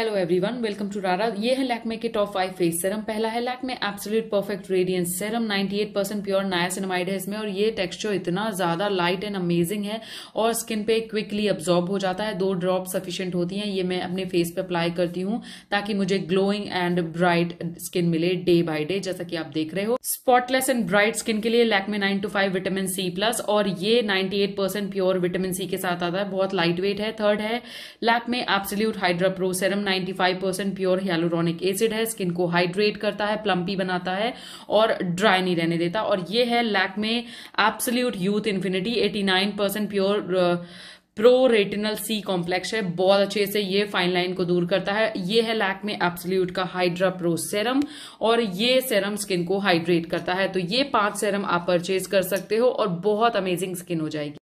hello everyone welcome to रारा ये है लैकमे के टॉप फाइव फेस सेरम पहला है Lakme absolute perfect radiance serum 98 percent pure niacinamide है इसमें और ये टेक्सचर इतना ज़्यादा लाइट एंड अमेजिंग है और स्किन पे क्विकली अब्जॉर्ब हो जाता है दो ड्रॉप सफिशियंट होती हैं ये मैं अपने फेस पे अप्लाई करती हूँ ताकि मुझे ग्लोइंग एंड ब्राइट स्किन मिले डे बाई डे जैसा कि आप देख रहे हो स्पॉटलेस एंड ब्राइट स्किन के लिए Lakme nine to five vitamin C plus और ये नाइन्टी प्योर विटामिन सी के साथ आता है बहुत लाइट वेट है थर्ड है Lakme absolute hydra pro serum 95% pure hyaluronic acid है स्किन को हाइड्रेट करता है प्लम्पी बनाता है और ड्राई नहीं रहने देता और ये है Lakme absolute youth infinity 89% pure pro retinol C complex है बहुत अच्छे से ये फाइन लाइन को दूर करता है ये है लैक में एप्सल्यूट का हाइड्रा प्रो सेरम और ये सेरम स्किन को हाइड्रेट करता है तो ये पांच सेरम आप परचेज कर सकते हो और बहुत अमेजिंग स्किन हो जाएगी